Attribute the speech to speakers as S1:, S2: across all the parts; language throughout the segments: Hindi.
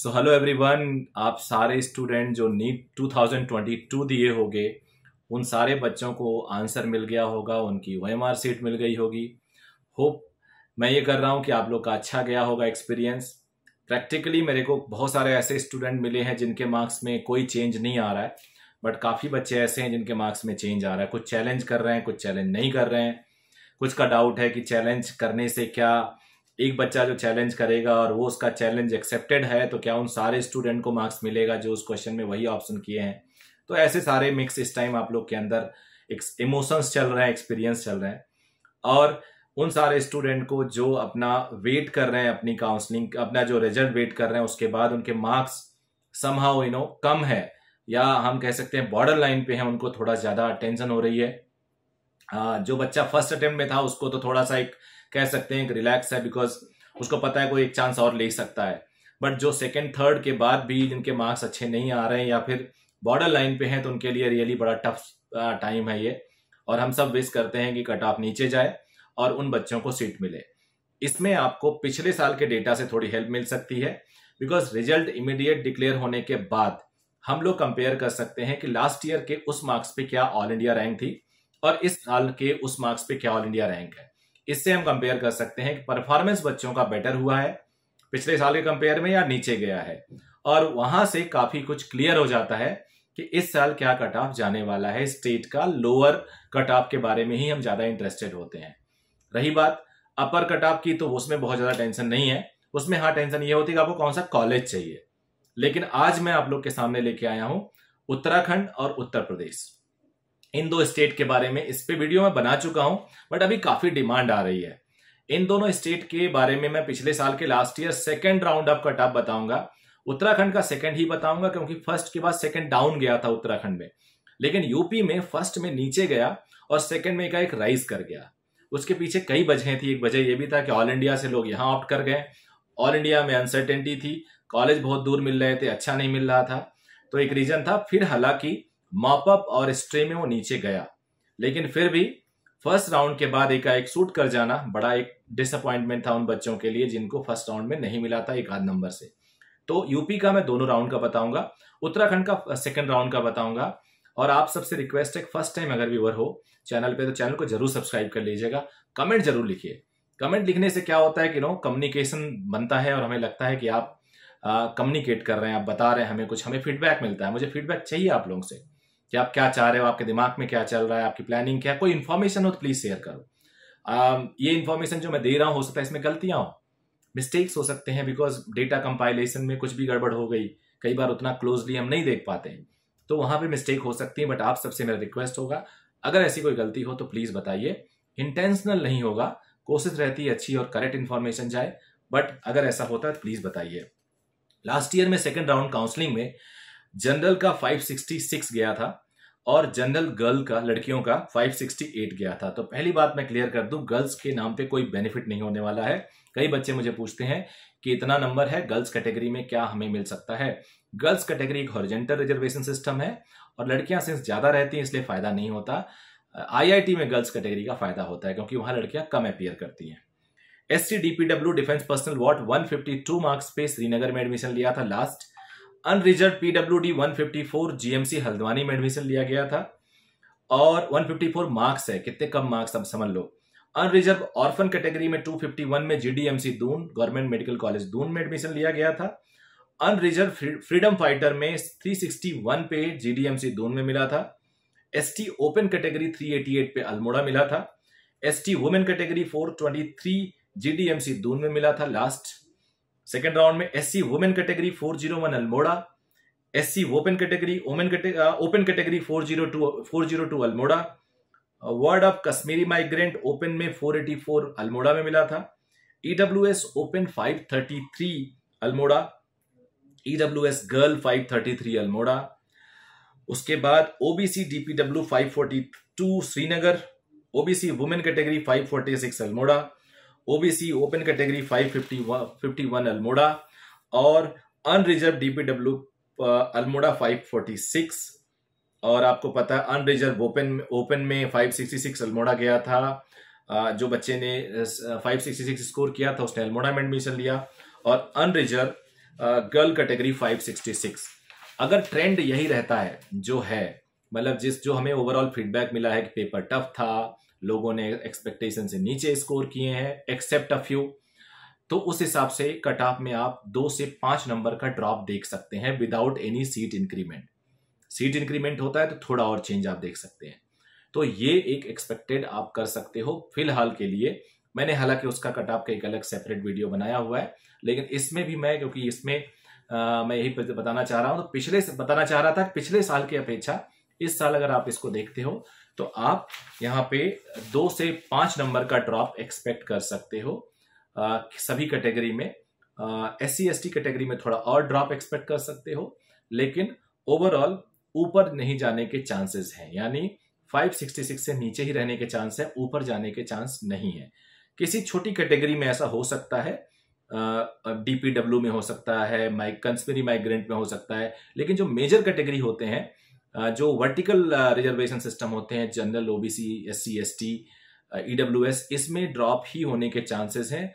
S1: सो हेलो एवरीवन आप सारे स्टूडेंट जो नीट 2022 दिए होंगे उन सारे बच्चों को आंसर मिल गया होगा उनकी ओ सीट मिल गई होगी होप मैं ये कर रहा हूँ कि आप लोग का अच्छा गया होगा एक्सपीरियंस प्रैक्टिकली मेरे को बहुत सारे ऐसे स्टूडेंट मिले हैं जिनके मार्क्स में कोई चेंज नहीं आ रहा है बट काफ़ी बच्चे ऐसे हैं जिनके मार्क्स में चेंज आ रहा है कुछ चैलेंज कर रहे हैं कुछ चैलेंज नहीं कर रहे हैं कुछ का डाउट है कि चैलेंज करने से क्या एक बच्चा जो चैलेंज करेगा और वो उसका चैलेंज एक्सेप्टेड है तो क्या उन सारे स्टूडेंट को मार्क्स मिलेगा जो उस क्वेश्चन में वही ऑप्शन किए हैं तो ऐसे सारे मिक्स इस टाइम आप लोग के अंदर इमोशंस चल रहे हैं एक्सपीरियंस चल रहे हैं और उन सारे स्टूडेंट को जो अपना वेट कर रहे हैं अपनी काउंसलिंग अपना जो रिजल्ट वेट कर रहे हैं उसके बाद उनके मार्क्स समहा यू नो कम है या हम कह सकते हैं बॉर्डर लाइन पे है उनको थोड़ा ज़्यादा टेंशन हो रही है जो बच्चा फर्स्ट अटेम्प्ट में था उसको तो थोड़ा सा एक कह सकते हैं रिलैक्स है बिकॉज उसको पता है कोई एक चांस और ले सकता है बट जो सेकेंड थर्ड के बाद भी जिनके मार्क्स अच्छे नहीं आ रहे हैं या फिर बॉर्डर लाइन पे हैं तो उनके लिए रियली बड़ा टफ टाइम है ये और हम सब विश करते हैं कि कट ऑफ नीचे जाए और उन बच्चों को सीट मिले इसमें आपको पिछले साल के डेटा से थोड़ी हेल्प मिल सकती है बिकॉज रिजल्ट इमीडिएट डिक्लेयर होने के बाद हम लोग कंपेयर कर सकते हैं कि लास्ट ईयर के उस मार्क्स पे क्या ऑल इंडिया रैंक थी और इस साल के उस मार्क्स पे क्या ऑल इंडिया रैंक है इससे हम कंपेयर कर सकते हैं कि परफॉर्मेंस बच्चों का बेटर हुआ है पिछले साल के कंपेयर में या नीचे गया है और वहां से काफी कुछ क्लियर हो जाता है कि इस साल क्या कट ऑफ जाने वाला है स्टेट का लोअर कट ऑफ के बारे में ही हम ज्यादा इंटरेस्टेड होते हैं रही बात अपर कट ऑफ की तो उसमें बहुत ज्यादा टेंशन नहीं है उसमें हाँ टेंशन ये होती है कि आपको कौन सा कॉलेज चाहिए लेकिन आज मैं आप लोग के सामने लेके आया हूं उत्तराखंड और उत्तर प्रदेश इन दो स्टेट के बारे में इस पे वीडियो मैं बना चुका हूं बट अभी काफी डिमांड आ रही है इन दोनों स्टेट के बारे में मैं पिछले साल के last year second round up का टॉप बताऊंगा उत्तराखंड का सेकंड ही बताऊंगा क्योंकि फर्स्ट के बाद सेकंड डाउन गया था उत्तराखंड में लेकिन यूपी में फर्स्ट में नीचे गया और सेकंड में का एक राइज कर गया उसके पीछे कई वजहें थी एक वजह यह भी था कि ऑल इंडिया से लोग यहां ऑप्ट कर गए ऑल इंडिया में अनसर्टेनिटी थी कॉलेज बहुत दूर मिल रहे थे अच्छा नहीं मिल रहा था तो एक रीजन था फिर हालांकि मॉपअप और स्ट्रे में वो नीचे गया लेकिन फिर भी फर्स्ट राउंड के बाद एकाएक सूट कर जाना बड़ा एक डिसअपॉइंटमेंट था उन बच्चों के लिए जिनको फर्स्ट राउंड में नहीं मिला था एक आध नंबर से तो यूपी का मैं दोनों राउंड का बताऊंगा उत्तराखंड का सेकंड राउंड का बताऊंगा और आप सबसे रिक्वेस्ट है फर्स्ट टाइम अगर व्यूवर हो चैनल पे तो चैनल को जरूर सब्सक्राइब कर लीजिएगा कमेंट जरूर लिखिए कमेंट लिखने से क्या होता है कि नो कम्युनिकेशन बनता है और हमें लगता है कि आप कम्युनिकेट कर रहे हैं आप बता रहे हैं हमें कुछ हमें फीडबैक मिलता है मुझे फीडबैक चाहिए आप लोगों से कि आप क्या चाह रहे हो आपके दिमाग में क्या चल रहा है आपकी प्लानिंग क्या है कोई इन्फॉर्मेशन हो तो प्लीज शेयर करो um, ये इन्फॉर्मेशन जो मैं दे रहा हूँ हो सकता है इसमें गलतियां हो मिस्टेक्स हो सकते हैं बिकॉज डेटा कंपाइलेशन में कुछ भी गड़बड़ हो गई कई बार उतना क्लोजली हम नहीं देख पाते हैं तो वहां पर मिस्टेक हो सकती है बट आप सबसे मेरा रिक्वेस्ट होगा अगर ऐसी कोई गलती हो तो प्लीज़ बताइए इंटेंशनल नहीं होगा कोशिश रहती है अच्छी और करेक्ट इन्फॉर्मेशन जाए बट अगर ऐसा होता है तो प्लीज़ बताइए लास्ट ईयर में सेकेंड राउंड काउंसलिंग में जनरल का 566 गया था और जनरल गर्ल का लड़कियों का 568 गया था तो पहली बात मैं क्लियर कर दूं गर्ल्स के नाम पे कोई बेनिफिट नहीं होने वाला है कई बच्चे मुझे पूछते हैं कि इतना नंबर है गर्ल्स कैटेगरी में क्या हमें मिल सकता है गर्ल्स कैटेगरी एक हॉरिजेंटल रिजर्वेशन सिस्टम है और लड़कियां सिंस ज़्यादा रहती हैं इसलिए फ़ायदा नहीं होता आईआईटी में गर्ल्स कैटेगरी का फ़ायदा होता है क्योंकि वहां लड़कियां कम अपेयर करती हैं S C defence personal ward 152 marks पे श्रीनगर में एडमिशन लिया था last unreserved PW D one fifty four GMC Haldwani में एडमिशन लिया गया था और 154 मार्क्स है कितने कम मार्क्स अब समझ लो अनरिजर्व ऑर्फन कैटेगरी में 251 में GDMC Doon government medical college Doon में एडमिशन लिया गया था अनरिजर्व फ्रीडम फाइटर में 361 पे जीडीएमसी दून में मिला था एसटी ओपन कैटेगरी 388 पे अल्मोड़ा मिला था ST women category 423 GDMC Doon में मिला था लास्ट सेकेंड राउंड में S C women category four zero one Almora S C open category women open category four zero two four zero two Almora ward of Kashmiri migrant open में फोर एटी फोर अल्मोड़ा में मिला था EW S open five thirty three Almora EW S girl five thirty three Almora उसके बाद OBC डीपीडब्ल्यू five forty two Srinagar OBC women category five forty six Almora OBC open category 551 51 Almora और अनरिजर्व डीपीडब्ल्यू अल्मोड़ा 546 और आपको पता है अनरिजर्व ओपन ओपन में 566 अल्मोड़ा गया था जो बच्चे ने 566 स्कोर किया था उसने अल्मोड़ा में एडमिशन लिया और अनरिजर्व गर्ल कैटेगरी 566 अगर ट्रेंड यही रहता है जो है मतलब जिस जो हमें ओवरऑल फीडबैक मिला है कि पेपर टफ था लोगों ने एक्सपेक्टेशन से नीचे स्कोर किए हैं एक्सेप्ट अ फ्यू तो उस हिसाब से कट ऑफ में आप दो से पांच नंबर का ड्रॉप देख सकते हैं without any seat increment seat increment होता है तो थोड़ा और चेंज आप देख सकते हैं तो ये एक एक्सपेक्टेड आप कर सकते हो फिलहाल के लिए मैंने हालांकि उसका कट ऑफ का एक अलग सेपरेट वीडियो बनाया हुआ है लेकिन इसमें भी मैं क्योंकि इसमें आ, मैं यही बताना चाह रहा हूं तो पिछले बताना चाह रहा था पिछले साल की अपेक्षा इस साल अगर आप इसको देखते हो तो आप यहाँ पे दो से पांच नंबर का ड्रॉप एक्सपेक्ट कर सकते हो आ, सभी कैटेगरी में S C S T category में थोड़ा और ड्रॉप एक्सपेक्ट कर सकते हो लेकिन ओवरऑल ऊपर नहीं जाने के चांसेस हैं यानी 566 से नीचे ही रहने के चांस है ऊपर जाने के चांस नहीं है किसी छोटी कैटेगरी में ऐसा हो सकता है डीपीडब्ल्यू में हो सकता है माइक कंस्पेरी माइग्रेंट में हो सकता है लेकिन जो मेजर कैटेगरी होते हैं जो वर्टिकल रिजर्वेशन सिस्टम होते हैं general OBC S C S T EW S इसमें ड्रॉप ही होने के चांसेस हैं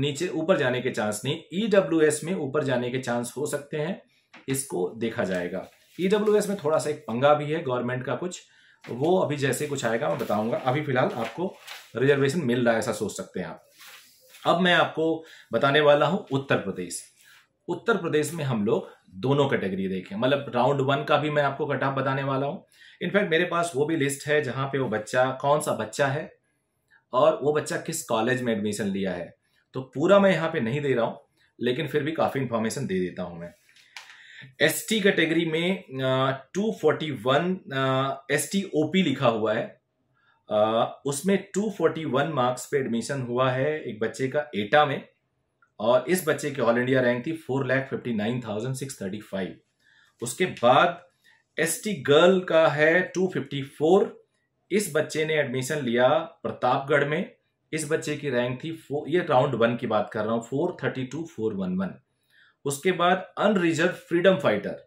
S1: नीचे ऊपर जाने के चांस नहीं ईडब्ल्यू एस में ऊपर जाने के चांस हो सकते हैं इसको देखा जाएगा ईडब्ल्यू एस में थोड़ा सा एक पंगा भी है गवर्नमेंट का कुछ वो अभी जैसे कुछ आएगा मैं बताऊंगा अभी फिलहाल आपको रिजर्वेशन मिल रहा है ऐसा सोच सकते हैं आप अब मैं आपको बताने वाला हूं उत्तर प्रदेश उत्तर प्रदेश में हम लोग दोनों कैटेगरी देखें मतलब राउंड वन का भी मैं आपको कटअप बताने वाला हूँ इनफैक्ट मेरे पास वो भी लिस्ट है जहाँ पे वो बच्चा कौन सा बच्चा है और वो बच्चा किस कॉलेज में एडमिशन लिया है तो पूरा मैं यहाँ पे नहीं दे रहा हूँ लेकिन फिर भी काफ़ी इंफॉर्मेशन दे देता हूँ मैं एस कैटेगरी में टू फोर्टी वन एस लिखा हुआ है uh, उसमें टू मार्क्स पे एडमिशन हुआ है एक बच्चे का एटा में और इस बच्चे की ऑल इंडिया रैंक थी four lakh fifty nine thousand six thirty five उसके बाद एस टी गर्ल का है टू फिफ्टी फोर इस बच्चे ने एडमिशन लिया प्रतापगढ़ में इस बच्चे की रैंक थी फोर ये राउंड वन की बात कर रहा हूँ four thirty two four one one उसके बाद अनरिजर्व फ्रीडम फाइटर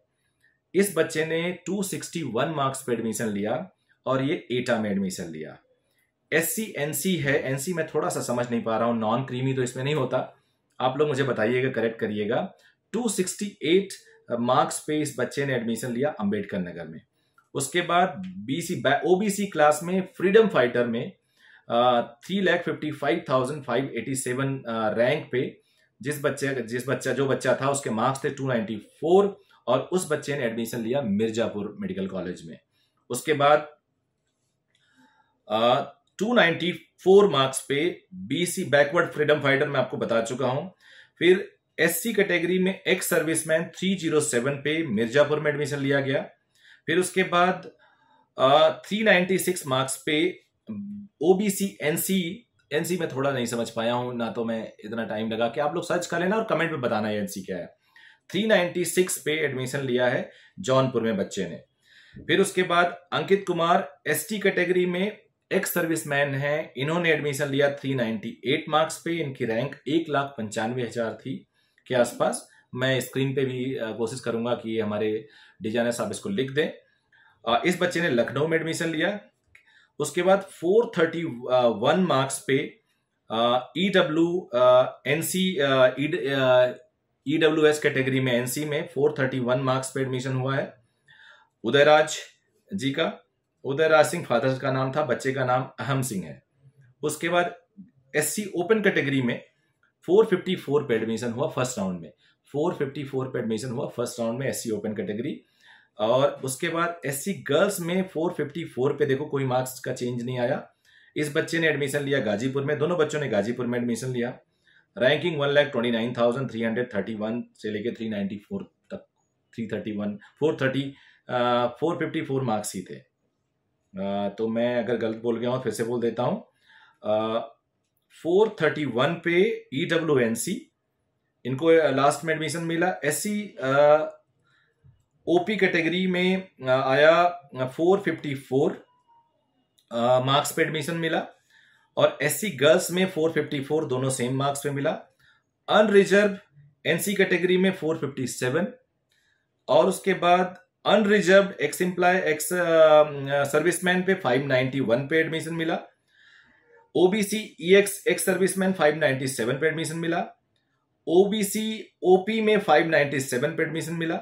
S1: इस बच्चे ने 261 मार्क्स पे एडमिशन लिया और ये एटा में एडमिशन लिया एस सी एन सी है एनसी मैं थोड़ा सा समझ नहीं पा रहा हूँ नॉन क्रीमी तो इसमें नहीं होता आप लोग मुझे बताइएगा करेक्ट करिएगा 268 मार्क्स uh, पे इस बच्चे ने एडमिशन लिया अंबेडकर नगर में उसके बाद बीसी ओबीसी क्लास में फ्रीडम फाइटर में three lakh fifty five thousand five eighty seven rank पे जिस बच्चे जिस बच्चा जो बच्चा था उसके मार्क्स थे टू नाइन्टी फोर और उस बच्चे ने एडमिशन लिया मिर्जापुर मेडिकल कॉलेज में उसके बाद uh, 294 मार्क्स पे बीसी बैकवर्ड फ्रीडम फाइटर मैं आपको बता चुका हूं फिर एससी कैटेगरी में एक्स सर्विसमैन 307 पे मिर्जापुर में एडमिशन लिया गया फिर उसके बाद थ्री नाइन्टी सिक्स मार्क्स पे ओबीसी एनसी एनसी में थोड़ा नहीं समझ पाया हूं ना तो मैं इतना टाइम लगा कि आप लोग सर्च कर लेना और कमेंट में बताना है एनसी क्या है 396 पे एडमिशन लिया है जौनपुर में बच्चे ने फिर उसके बाद अंकित कुमार एसटी कैटेगरी में एक्स सर्विस मैन है इन्होंने एडमिशन लिया 398 मार्क्स पे इनकी रैंक एक लाख पंचानवे हजार थी के आसपास मैं स्क्रीन पे भी कोशिश करूंगा कि हमारे डिजाइनर साहब इसको लिख दें इस बच्चे ने लखनऊ में एडमिशन लिया उसके बाद 431 मार्क्स पे E W N C E W S category में एनसी में 431 मार्क्स पे एडमिशन हुआ है उदयराज जी का उदयराज सिंह फादर का नाम था बच्चे का नाम अहम सिंह है उसके बाद एस ओपन कैटेगरी में 454 पे एडमिशन हुआ फर्स्ट राउंड में 454 पे एडमिशन हुआ फर्स्ट राउंड में एस ओपन कैटेगरी और उसके बाद एस गर्ल्स में 454 पे देखो कोई मार्क्स का चेंज नहीं आया इस बच्चे ने एडमिशन लिया गाजीपुर में दोनों बच्चों ने गाजीपुर में एडमिशन लिया ranking one lakh twenty nine thousand three hundred thirty one से लेके थ्री नाइन्टी फोर तक three thirty one four thirty four fifty four marks ही थे तो मैं अगर गलत बोल गया हूँ फिर से बोल देता हूँ फोर थर्टी वन पे ई डब्ल्यू एन सी इनको लास्ट में एडमिशन मिला एस सी ओपी कैटेगरी में आया फोर फिफ्टी फोर मार्क्स पे एडमिशन मिला और एस सी गर्ल्स में फोर फिफ्टी फोर दोनों सेम मार्क्स पे मिला अनरिजर्व एनसी कैटेगरी में फोर फिफ्टी सेवन और उसके बाद unreserve ex employ ex serviceman पे 591 पे एडमिशन मिला ओबीसी एक्स एक्स सर्विसमैन 597 पे एडमिशन मिला ओबीसी ओपी में 597 पे एडमिशन मिला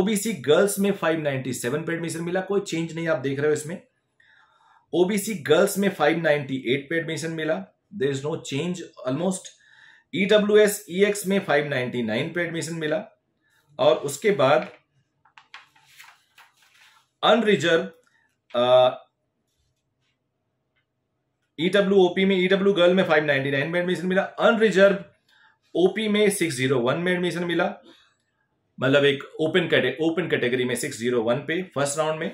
S1: ओबीसी गर्ल्स में 597 पे एडमिशन मिला कोई चेंज नहीं आप देख रहे हो इसमें ओबीसी गर्ल्स में 598 पे एडमिशन मिला there is no change almost EW S E X में 599 पे एडमिशन मिला और उसके बाद अनरिजर्व ईडब्ल्यू ओपी e में ईडब्ल्यू e गर्ल में 599 में एडमिशन मिला अनरिजर्व ओपी में 601 में एडमिशन मिला मतलब एक ओपन कैटे ओपन कैटेगरी में 601 पे फर्स्ट राउंड में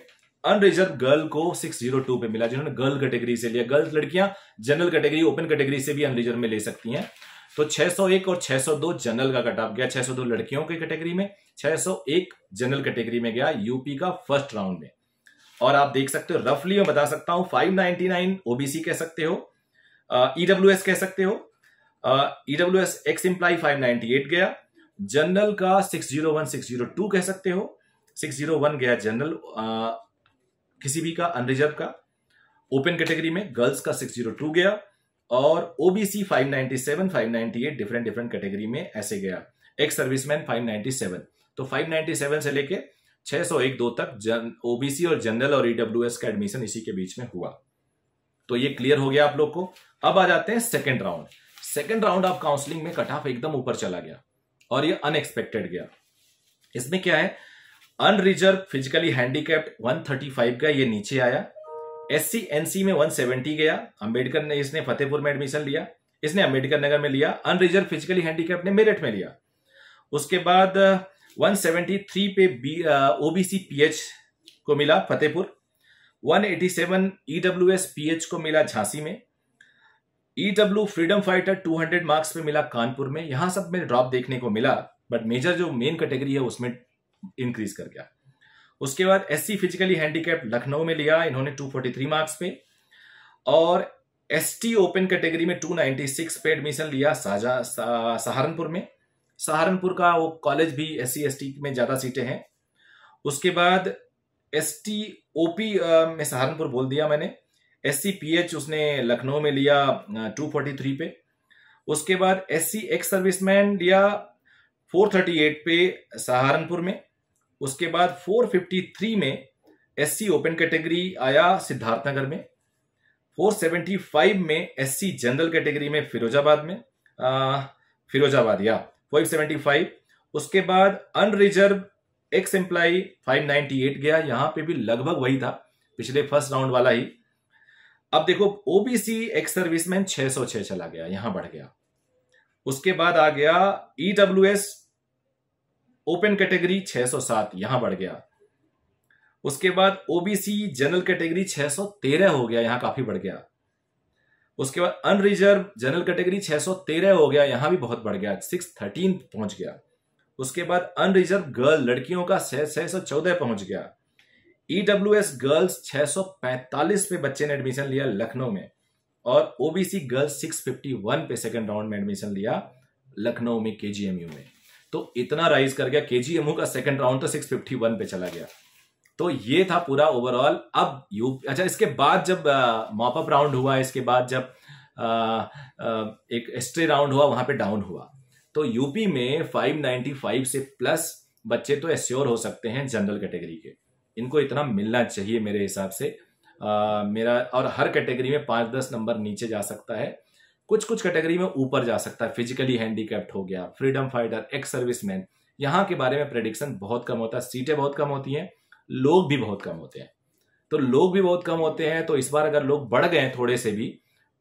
S1: अनरिजर्व गर्ल को 602 पे मिला जिन्होंने गर्ल कैटेगरी से लिया गर्ल्स लड़कियां जनरल कैटेगरी ओपन कैटेगरी से भी अनरिजर्व में ले सकती हैं तो 601 और 602 जनरल का कट ऑफ गया 602 लड़कियों की कैटेगरी में 601 जनरल कैटेगरी में गया यूपी का फर्स्ट राउंड में और आप देख सकते हो रफली मैं बता सकता हूं 599 ओबीसी कह सकते हो ईडब्ल्यू e कह सकते हो EW S ex employee five गया जनरल का 601 602 कह सकते हो 601 गया जनरल किसी भी का अनरिजर्व का ओपन कैटेगरी में गर्ल्स का 602 गया और ओबीसी 597 598 डिफरेंट डिफरेंट कैटेगरी में ऐसे गया एक्स सर्विसमैन 597 तो 597 से लेके 601 दो तक जन ओबीसी और जनरल और ईडब्ल्यू e का एडमिशन इसी के बीच में हुआ तो ये क्लियर हो गया आप लोग को अब आ जाते हैं second round second round of counselling में कट ऑफ एकदम ऊपर चला गया और ये अनएक्सपेक्टेड गया इसमें क्या है अनरिजर्व फिजिकली हैंडीकैप्ड 135 का ये नीचे आया एससी एनसी में 170 गया अंबेडकर ने इसने फतेहपुर में एडमिशन लिया इसने अंबेडकर नगर में लिया अनरिजर्व फिजिकली हैंडीकैप ने मेरठ में लिया उसके बाद 173 पे बी ओबीसी पीएच को मिला फतेहपुर 187 ईडब्ल्यूएस पीएच को मिला झांसी में ईडब्ल्यू फ्रीडम फाइटर 200 मार्क्स पे मिला कानपुर में यहां सब में ड्रॉप देखने को मिला बट मेजर जो मेन कैटेगरी है उसमें इंक्रीज कर गया उसके बाद एससी फिजिकली हैंडीकैप लखनऊ में लिया इन्होंने 243 मार्क्स पे और एसटी ओपन कैटेगरी में 296 पे एडमिशन लिया साजा सा, सहारनपुर में सहारनपुर का वो कॉलेज भी एस सी में ज़्यादा सीटें हैं उसके बाद एस टी ओपी में सहारनपुर बोल दिया मैंने एस सी पी एच उसने लखनऊ में लिया 243 पे उसके बाद एस सी एक्स सर्विसमैन लिया 438 पे सहारनपुर में उसके बाद 453 में एससी ओपन कैटेगरी आया सिद्धार्थनगर में 475 में एससी जनरल कैटेगरी में फिरोजाबाद में आ, फिरोजाबाद या 575 उसके बाद अनरिजर्व एक्स एम्प्लाई 598 गया यहां पे भी लगभग वही था पिछले फर्स्ट राउंड वाला ही अब देखो ओबीसी एक्स सर्विसमैन 606 चला गया यहां बढ़ गया उसके बाद आ गया EW e S open category 607 यहां बढ़ गया उसके बाद ओबीसी जनरल कैटेगरी 613 हो गया यहां काफी बढ़ गया उसके बाद अनरिजर्व जनरल कैटेगरी 613 हो गया यहां भी बहुत बढ़ गया 613 पहुंच गया उसके बाद अनरिजर्व गर्ल लड़कियों का छह सौ चौदह पहुंच गया ईडब्ल्यू एस गर्ल्स छह पे बच्चे ने एडमिशन लिया लखनऊ में और ओबीसी गर्ल्स 651 पे सेकंड राउंड में एडमिशन लिया लखनऊ में केजीएमयू में तो इतना राइज कर गया केजीएमयू का सेकंड राउंड तो 651 पे चला गया तो ये था पूरा ओवरऑल अब यू अच्छा इसके बाद जब मॉपअप राउंड हुआ इसके बाद जब आ, आ, एक एस्ट्रे राउंड हुआ वहां पे डाउन हुआ तो यूपी में 595 से प्लस बच्चे तो एश्योर हो सकते हैं जनरल कैटेगरी के इनको इतना मिलना चाहिए मेरे हिसाब से आ, मेरा और हर कैटेगरी में पांच दस नंबर नीचे जा सकता है कुछ कुछ कैटेगरी में ऊपर जा सकता है फिजिकली हैंडीकैप्ड हो गया फ्रीडम फाइटर एक्स सर्विसमैन यहाँ के बारे में प्रेडिक्शन बहुत कम होता है सीटें बहुत कम होती हैं लोग भी बहुत कम होते हैं तो लोग भी बहुत कम होते हैं तो इस बार अगर लोग बढ़ गए थोड़े से भी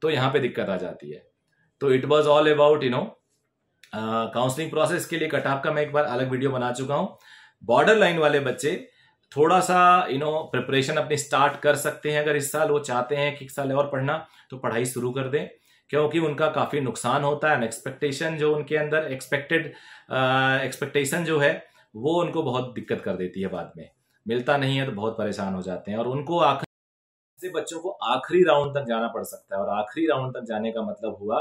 S1: तो यहाँ पे दिक्कत आ जाती है तो it was all about you know counselling process के लिए कटाप का मैं एक बार अलग वीडियो बना चुका हूँ बॉर्डर लाइन वाले बच्चे थोड़ा सा यू नो प्रिपरेशन अपनी स्टार्ट कर सकते हैं अगर इस साल वो चाहते हैं कि इस साल और पढ़ना तो पढ़ाई शुरू कर दें क्योंकि उनका काफ़ी नुकसान होता है एक्सपेक्टेशन जो उनके अंदर एक्सपेक्टेड एक्सपेक्टेशन uh, जो है वो उनको बहुत दिक्कत कर देती है बाद में मिलता नहीं है तो बहुत परेशान हो जाते हैं और उनको आखिर से बच्चों को आखिरी राउंड तक जाना पड़ सकता है और आखिरी राउंड तक जाने का मतलब हुआ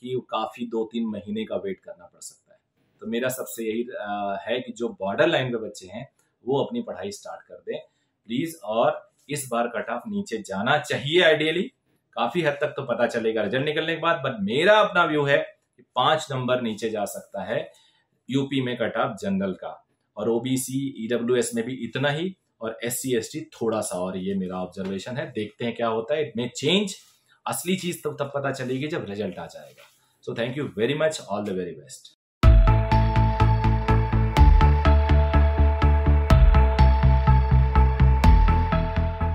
S1: कि काफ़ी दो तीन महीने का वेट करना पड़ सकता है तो मेरा सबसे यही uh, है कि जो बॉर्डर लाइन के बच्चे हैं वो अपनी पढ़ाई स्टार्ट कर दें प्लीज़ और इस बार कट ऑफ नीचे जाना चाहिए आइडियली काफी हद तक तो पता चलेगा रिजल्ट निकलने के बाद बट मेरा अपना व्यू है कि पांच नंबर नीचे जा सकता है यूपी में कट ऑफ जनरल का और ओबीसी ईडब्ल्यू e में भी इतना ही और एस सी एस टी थोड़ा सा और ये मेरा ऑब्जर्वेशन है देखते हैं क्या होता है इट मे चेंज असली चीज तब तब पता चलेगी जब रिजल्ट आ जाएगा so thank you very much all the very best